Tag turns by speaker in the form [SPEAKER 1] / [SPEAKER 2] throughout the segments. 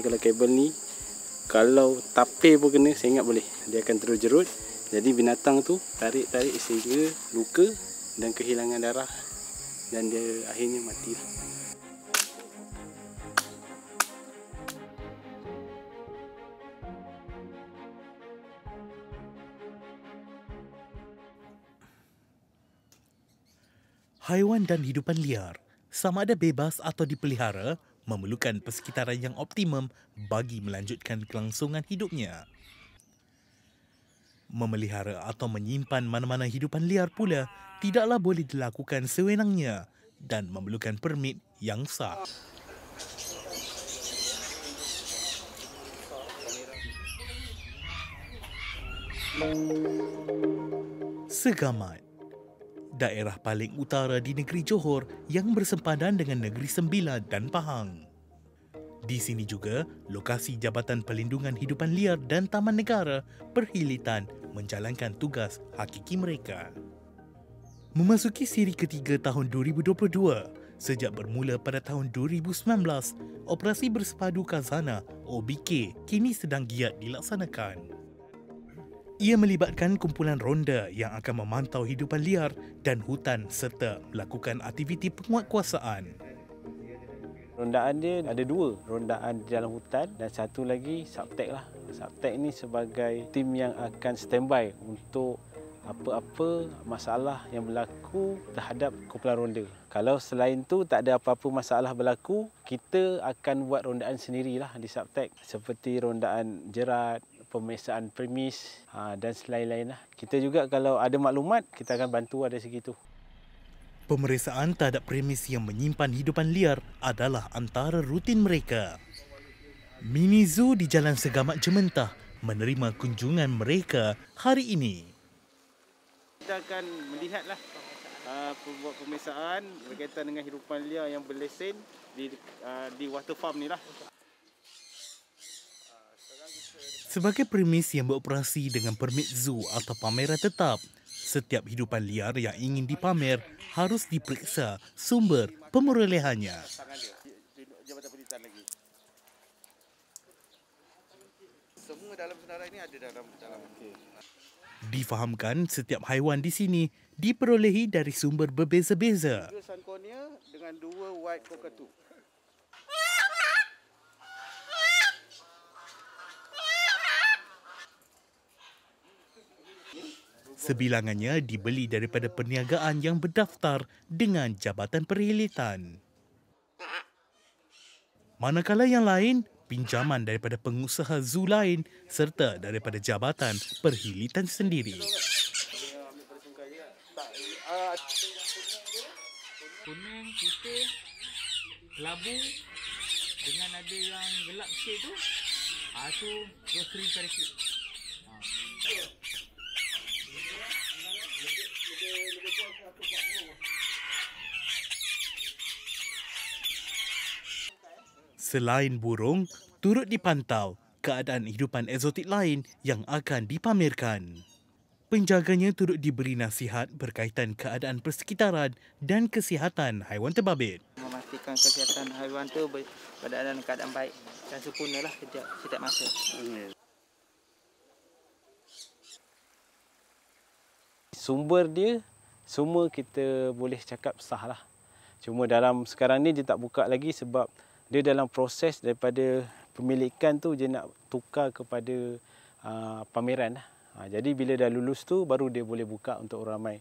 [SPEAKER 1] Jadi kalau kabel ni kalau tapir pun kena saya ingat boleh. Dia akan terus jerut. Jadi binatang tu tarik-tarik sehingga luka dan kehilangan darah dan dia akhirnya mati. Lah.
[SPEAKER 2] Haiwan dan hidupan liar sama ada bebas atau dipelihara memerlukan persekitaran yang optimum bagi melanjutkan kelangsungan hidupnya. Memelihara atau menyimpan mana-mana hidupan liar pula tidaklah boleh dilakukan sewenangnya dan memerlukan permit yang sah. Segamat daerah paling utara di negeri Johor yang bersempadan dengan negeri Sembilan dan Pahang. Di sini juga, lokasi Jabatan Perlindungan Hidupan Liar dan Taman Negara perhilitan menjalankan tugas hakiki mereka. Memasuki siri ketiga tahun 2022, sejak bermula pada tahun 2019, operasi bersepadu Kazana OBK kini sedang giat dilaksanakan. Ia melibatkan kumpulan ronda yang akan memantau hidupan liar dan hutan serta melakukan aktiviti penguatkuasaan. Rondaan dia ada dua,
[SPEAKER 1] rondaan di dalam hutan dan satu lagi subtek lah. Subtek ini sebagai tim yang akan standby untuk apa-apa masalah yang berlaku terhadap kumpulan ronda. Kalau selain tu tak ada apa-apa masalah berlaku, kita akan buat rondaan sendirilah di subtek seperti rondaan jerat, pemeriksaan premis ha, dan selain-lain. Lah. Kita juga kalau ada maklumat, kita akan bantu ada segitu. itu.
[SPEAKER 2] Pemeriksaan terhadap premis yang menyimpan hidupan liar adalah antara rutin mereka. Mini Zoo di Jalan Segamat Jementah menerima kunjungan mereka hari ini.
[SPEAKER 1] Kita akan melihatlah ah, pembuat uh, pemeriksaan berkaitan dengan hidupan liar yang berlesen di, ah, di water farm ni lah.
[SPEAKER 2] Sebagai premis yang beroperasi dengan permit zoo atau pameran tetap, setiap hidupan liar yang ingin dipamer harus diperiksa sumber pemerolehannya. Difahamkan setiap haiwan di sini diperolehi dari sumber berbeza-beza. Sebilangannya dibeli daripada perniagaan yang berdaftar dengan Jabatan Perhilitan. Manakala yang lain, pinjaman daripada pengusaha zoo lain serta daripada Jabatan Perhilitan sendiri. Kuning, putih, kelabu dengan ada yang gelap sikit tu. Ah tu grocery parakeet. Selain burung, turut dipantau keadaan hidupan eksotik lain yang akan dipamerkan. Penjaganya turut diberi nasihat berkaitan keadaan persekitaran dan kesihatan haiwan terbabit.
[SPEAKER 1] Memastikan kesihatan haiwan itu berada dalam keadaan baik dan lah setiap, setiap masa. Sumber dia semua kita boleh cakap sah lah. Cuma dalam sekarang ni dia tak buka lagi sebab dia dalam proses daripada pemilikan tu dia nak tukar kepada uh, pameran. Ha, jadi bila dah lulus tu baru dia boleh buka untuk orang ramai.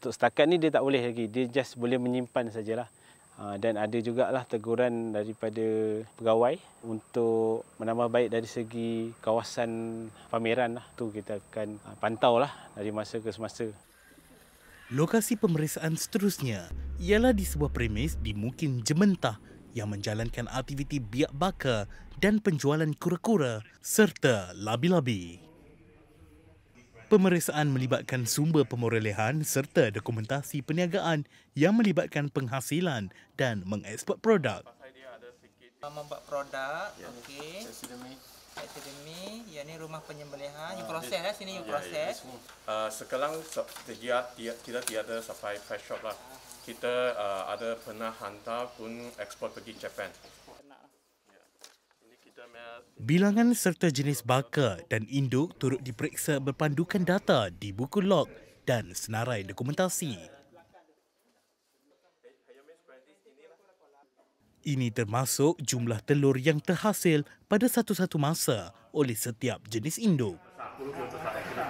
[SPEAKER 1] Untuk setakat ni dia tak boleh lagi. Dia just boleh menyimpan sajalah. Ha, dan ada juga lah teguran daripada pegawai untuk menambah baik dari segi kawasan pameran lah. Tu kita akan uh, pantau lah dari masa ke semasa.
[SPEAKER 2] Lokasi pemeriksaan seterusnya ialah di sebuah premis di Mukim Jementah, yang menjalankan aktiviti biak baka dan penjualan kura-kura serta labi-labi. Pemeriksaan melibatkan sumber pemerolehan serta dokumentasi perniagaan yang melibatkan penghasilan dan mengeksport produk. Membuat produk, ya. okey. Akademi, ya ni rumah penyembelihan, uh, you ya. proses lah sini, you ya, ya, proses. Yeah, yeah, uh, sekarang kita tiada supply fresh shop lah. Uh -huh kita uh, ada pernah hantar pun ekspor pergi Japan. Bilangan serta jenis baka dan induk turut diperiksa berpandukan data di buku log dan senarai dokumentasi. Ini termasuk jumlah telur yang terhasil pada satu-satu masa oleh setiap jenis induk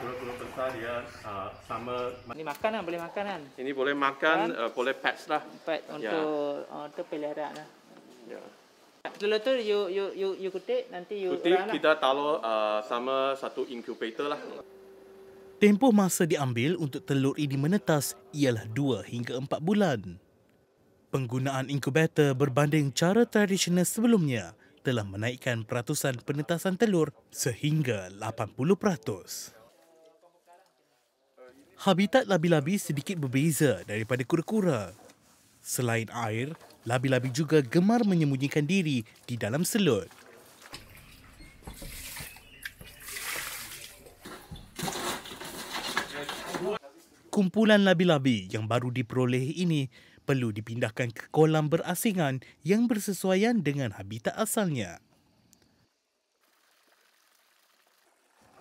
[SPEAKER 2] pula-pula besar dia uh, sama Ini makan kan? Boleh makan kan? Ini boleh makan, kan? uh, boleh pets lah Pet ya. untuk yeah. Oh, uh, untuk peliharaan lah yeah. Telur tu you, you, you, you kutip, nanti you kutip, lah. kita talo uh, sama satu incubator lah Tempoh masa diambil untuk telur ini menetas ialah dua hingga empat bulan. Penggunaan inkubator berbanding cara tradisional sebelumnya telah menaikkan peratusan penetasan telur sehingga 80%. Habitat labi-labi sedikit berbeza daripada kura-kura. Selain air, labi-labi juga gemar menyembunyikan diri di dalam selut. Kumpulan labi-labi yang baru diperoleh ini perlu dipindahkan ke kolam berasingan yang bersesuaian dengan habitat asalnya.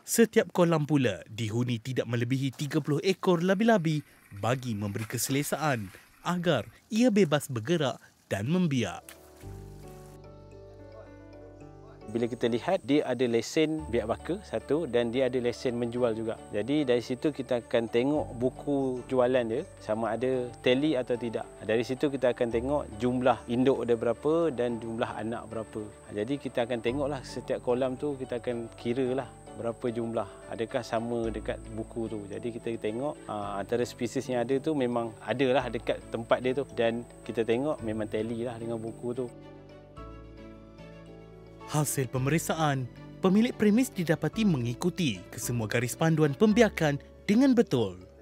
[SPEAKER 2] Setiap kolam pula dihuni tidak melebihi 30 ekor labi-labi bagi memberi keselesaan agar ia bebas bergerak dan membiak.
[SPEAKER 1] Bila kita lihat, dia ada lesen biak baka satu dan dia ada lesen menjual juga. Jadi dari situ kita akan tengok buku jualan dia sama ada teli atau tidak. Dari situ kita akan tengok jumlah induk dia berapa dan jumlah anak berapa. Jadi kita akan tengoklah setiap kolam tu kita akan kira lah berapa jumlah adakah sama dekat buku tu jadi kita tengok ah, antara spesies yang ada tu memang ada lah dekat tempat dia tu dan kita tengok memang tally lah dengan buku tu
[SPEAKER 2] hasil pemeriksaan pemilik premis didapati mengikuti kesemua garis panduan pembiakan dengan betul